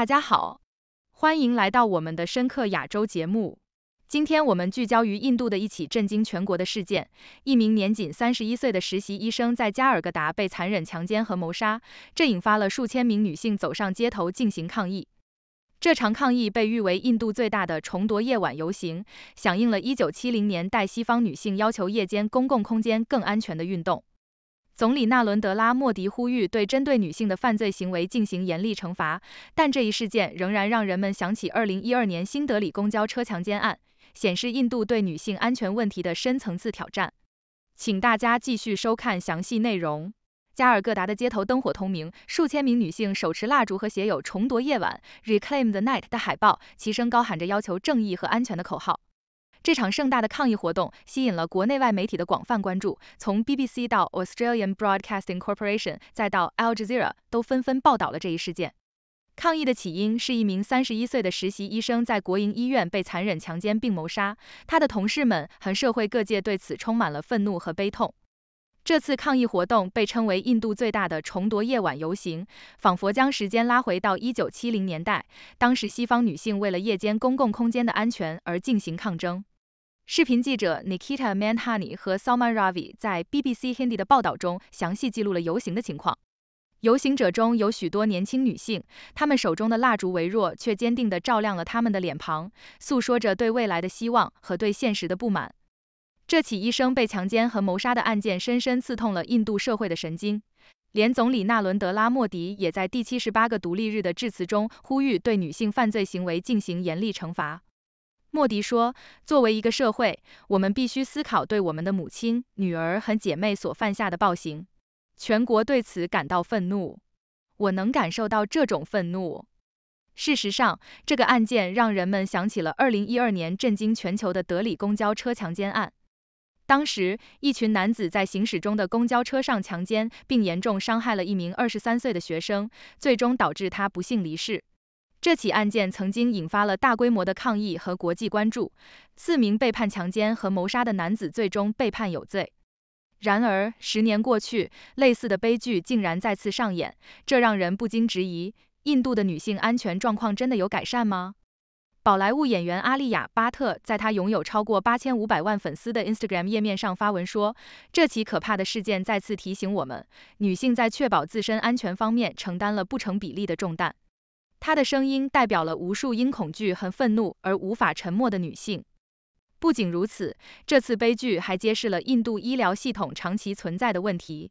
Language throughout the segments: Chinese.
大家好，欢迎来到我们的深刻亚洲节目。今天我们聚焦于印度的一起震惊全国的事件：一名年仅三十一岁的实习医生在加尔各答被残忍强奸和谋杀，这引发了数千名女性走上街头进行抗议。这场抗议被誉为印度最大的重夺夜晚游行，响应了一九七零年代西方女性要求夜间公共空间更安全的运动。总理纳伦德拉·莫迪呼吁对针对女性的犯罪行为进行严厉惩罚，但这一事件仍然让人们想起2012年新德里公交车强奸案，显示印度对女性安全问题的深层次挑战。请大家继续收看详细内容。加尔各答的街头灯火通明，数千名女性手持蜡烛和写有“重夺夜晚 ”（Reclaim the Night） 的海报，齐声高喊着要求正义和安全的口号。这场盛大的抗议活动吸引了国内外媒体的广泛关注，从 BBC 到 Australian Broadcasting Corporation 再到 Al Jazeera 都纷纷报道了这一事件。抗议的起因是一名三十一岁的实习医生在国营医院被残忍强奸并谋杀，他的同事们和社会各界对此充满了愤怒和悲痛。这次抗议活动被称为印度最大的“重夺夜晚”游行，仿佛将时间拉回到一九七零年代，当时西方女性为了夜间公共空间的安全而进行抗争。视频记者 Nikita Manhani 和 Salman Ravi 在 BBC Hindi 的报道中详细记录了游行的情况。游行者中有许多年轻女性，她们手中的蜡烛微弱，却坚定地照亮了她们的脸庞，诉说着对未来的希望和对现实的不满。这起医生被强奸和谋杀的案件深深刺痛了印度社会的神经，连总理纳伦德拉·莫迪也在第七十八个独立日的致辞中呼吁对女性犯罪行为进行严厉惩罚。莫迪说：“作为一个社会，我们必须思考对我们的母亲、女儿和姐妹所犯下的暴行。全国对此感到愤怒，我能感受到这种愤怒。事实上，这个案件让人们想起了2012年震惊全球的德里公交车强奸案。当时，一群男子在行驶中的公交车上强奸并严重伤害了一名23岁的学生，最终导致他不幸离世。”这起案件曾经引发了大规模的抗议和国际关注。四名被判强奸和谋杀的男子最终被判有罪。然而，十年过去，类似的悲剧竟然再次上演，这让人不禁质疑，印度的女性安全状况真的有改善吗？宝莱坞演员阿丽亚巴特在她拥有超过八千五百万粉丝的 Instagram 页面上发文说：“这起可怕的事件再次提醒我们，女性在确保自身安全方面承担了不成比例的重担。”她的声音代表了无数因恐惧和愤怒而无法沉默的女性。不仅如此，这次悲剧还揭示了印度医疗系统长期存在的问题。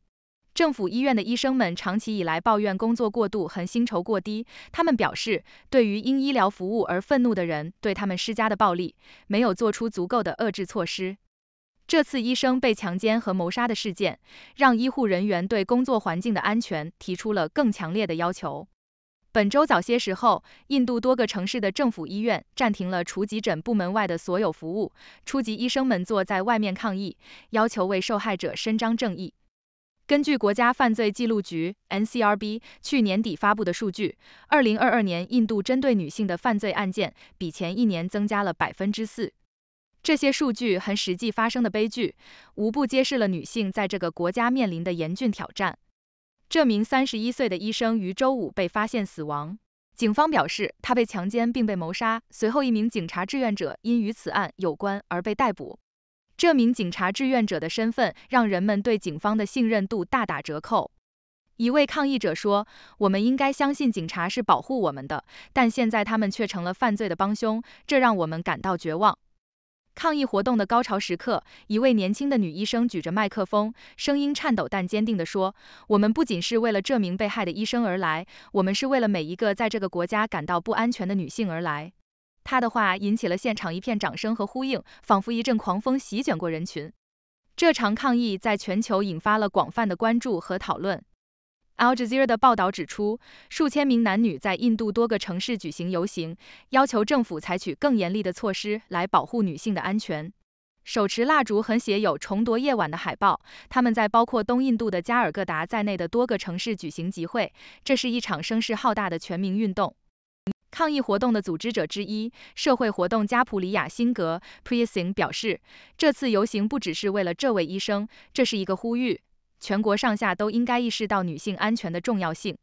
政府医院的医生们长期以来抱怨工作过度和薪酬过低。他们表示，对于因医疗服务而愤怒的人对他们施加的暴力，没有做出足够的遏制措施。这次医生被强奸和谋杀的事件，让医护人员对工作环境的安全提出了更强烈的要求。本周早些时候，印度多个城市的政府医院暂停了除急诊部门外的所有服务，初级医生们坐在外面抗议，要求为受害者伸张正义。根据国家犯罪记录局 （NCRB） 去年底发布的数据，2022年印度针对女性的犯罪案件比前一年增加了4%。这些数据和实际发生的悲剧，无不揭示了女性在这个国家面临的严峻挑战。这名三十一岁的医生于周五被发现死亡。警方表示，他被强奸并被谋杀。随后，一名警察志愿者因与此案有关而被逮捕。这名警察志愿者的身份让人们对警方的信任度大打折扣。一位抗议者说：“我们应该相信警察是保护我们的，但现在他们却成了犯罪的帮凶，这让我们感到绝望。”抗议活动的高潮时刻，一位年轻的女医生举着麦克风，声音颤抖但坚定地说：“我们不仅是为了这名被害的医生而来，我们是为了每一个在这个国家感到不安全的女性而来。”她的话引起了现场一片掌声和呼应，仿佛一阵狂风席卷过人群。这场抗议在全球引发了广泛的关注和讨论。Al Jazeera 的报道指出，数千名男女在印度多个城市举行游行，要求政府采取更严厉的措施来保护女性的安全。手持蜡烛和写有“重夺夜晚”的海报，他们在包括东印度的加尔各答在内的多个城市举行集会。这是一场声势浩大的全民运动。抗议活动的组织者之一、社会活动家普里亚辛格 p r i y s i n g 表示：“这次游行不只是为了这位医生，这是一个呼吁。”全国上下都应该意识到女性安全的重要性。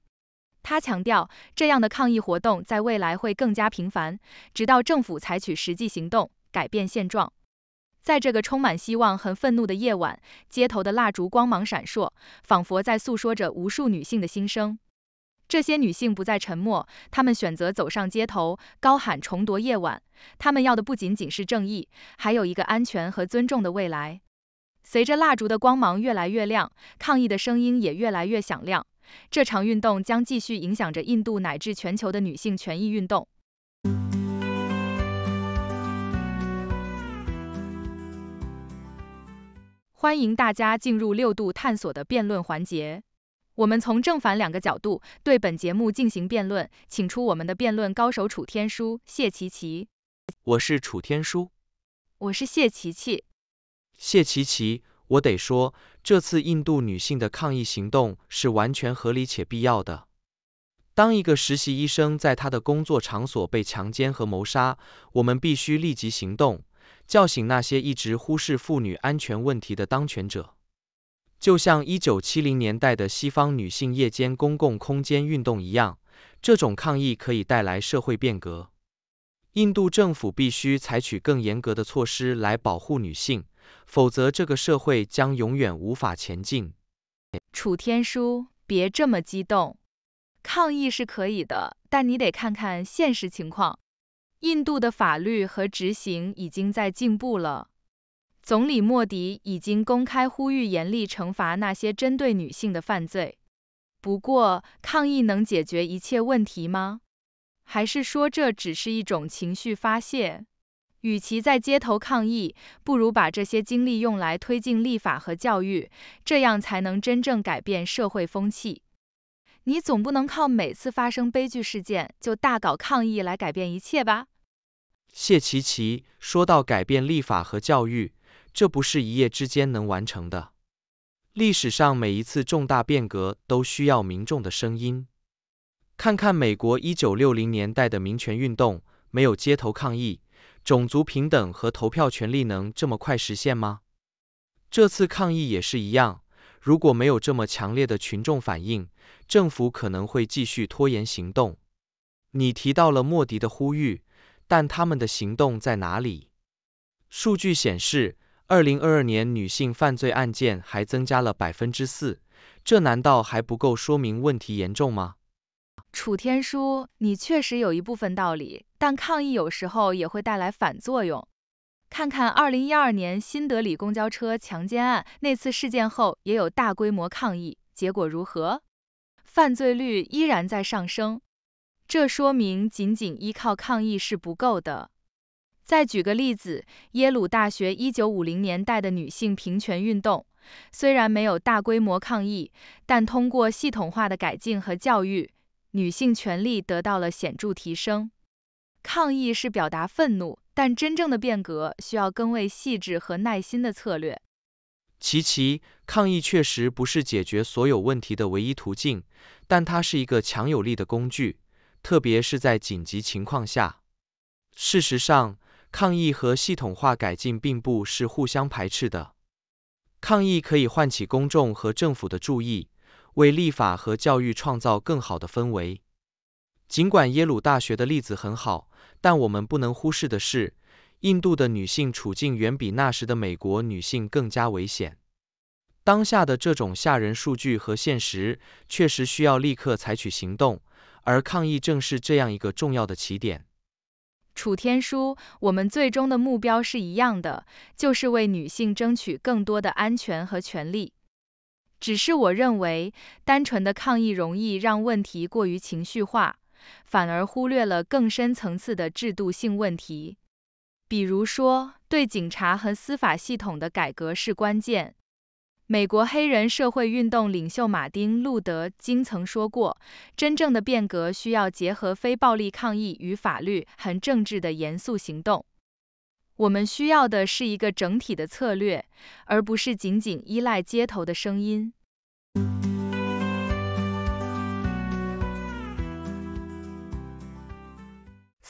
他强调，这样的抗议活动在未来会更加频繁，直到政府采取实际行动改变现状。在这个充满希望和愤怒的夜晚，街头的蜡烛光芒闪烁，仿佛在诉说着无数女性的心声。这些女性不再沉默，她们选择走上街头，高喊“重夺夜晚”。她们要的不仅仅是正义，还有一个安全和尊重的未来。随着蜡烛的光芒越来越亮，抗议的声音也越来越响亮。这场运动将继续影响着印度乃至全球的女性权益运动。欢迎大家进入六度探索的辩论环节。我们从正反两个角度对本节目进行辩论，请出我们的辩论高手楚天舒、谢琪琪。我是楚天舒。我是谢琪琪。谢琪琪，我得说，这次印度女性的抗议行动是完全合理且必要的。当一个实习医生在他的工作场所被强奸和谋杀，我们必须立即行动，叫醒那些一直忽视妇女安全问题的当权者。就像1970年代的西方女性夜间公共空间运动一样，这种抗议可以带来社会变革。印度政府必须采取更严格的措施来保护女性。否则，这个社会将永远无法前进。楚天舒，别这么激动。抗议是可以的，但你得看看现实情况。印度的法律和执行已经在进步了。总理莫迪已经公开呼吁严厉惩罚那些针对女性的犯罪。不过，抗议能解决一切问题吗？还是说这只是一种情绪发泄？与其在街头抗议，不如把这些精力用来推进立法和教育，这样才能真正改变社会风气。你总不能靠每次发生悲剧事件就大搞抗议来改变一切吧？谢奇奇，说到改变立法和教育，这不是一夜之间能完成的。历史上每一次重大变革都需要民众的声音。看看美国一九六零年代的民权运动，没有街头抗议。种族平等和投票权利能这么快实现吗？这次抗议也是一样，如果没有这么强烈的群众反应，政府可能会继续拖延行动。你提到了莫迪的呼吁，但他们的行动在哪里？数据显示，二零二二年女性犯罪案件还增加了百分之四，这难道还不够说明问题严重吗？楚天舒，你确实有一部分道理，但抗议有时候也会带来反作用。看看2012年新德里公交车强奸案那次事件后，也有大规模抗议，结果如何？犯罪率依然在上升。这说明仅仅依靠抗议是不够的。再举个例子，耶鲁大学1950年代的女性平权运动，虽然没有大规模抗议，但通过系统化的改进和教育。女性权利得到了显著提升。抗议是表达愤怒，但真正的变革需要更为细致和耐心的策略。齐齐，抗议确实不是解决所有问题的唯一途径，但它是一个强有力的工具，特别是在紧急情况下。事实上，抗议和系统化改进并不是互相排斥的。抗议可以唤起公众和政府的注意。为立法和教育创造更好的氛围。尽管耶鲁大学的例子很好，但我们不能忽视的是，印度的女性处境远比那时的美国女性更加危险。当下的这种吓人数据和现实，确实需要立刻采取行动，而抗议正是这样一个重要的起点。楚天舒，我们最终的目标是一样的，就是为女性争取更多的安全和权利。只是我认为，单纯的抗议容易让问题过于情绪化，反而忽略了更深层次的制度性问题。比如说，对警察和司法系统的改革是关键。美国黑人社会运动领袖马丁·路德·金曾说过：“真正的变革需要结合非暴力抗议与法律和政治的严肃行动。”我们需要的是一个整体的策略，而不是仅仅依赖街头的声音。